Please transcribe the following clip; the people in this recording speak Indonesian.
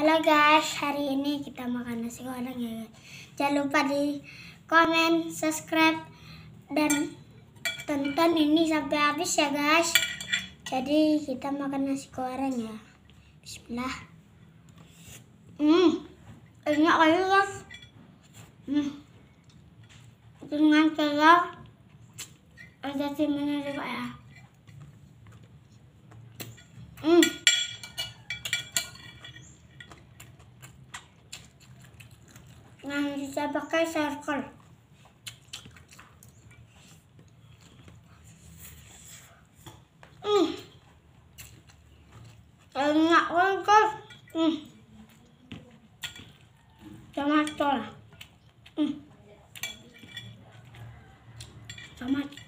Halo guys, hari ini kita makan nasi goreng ya guys. Jangan lupa di komen, subscribe, dan tonton ini sampai habis ya guys. Jadi kita makan nasi goreng ya. Bismillah. Hmm, enak kali guys. Hmm. Dengan telur, ya. ada timun juga ya. Hmm. Eh, nggak bisa pakai circle. Hmm. Enak banget. Hmm. Tomat tola. Hmm.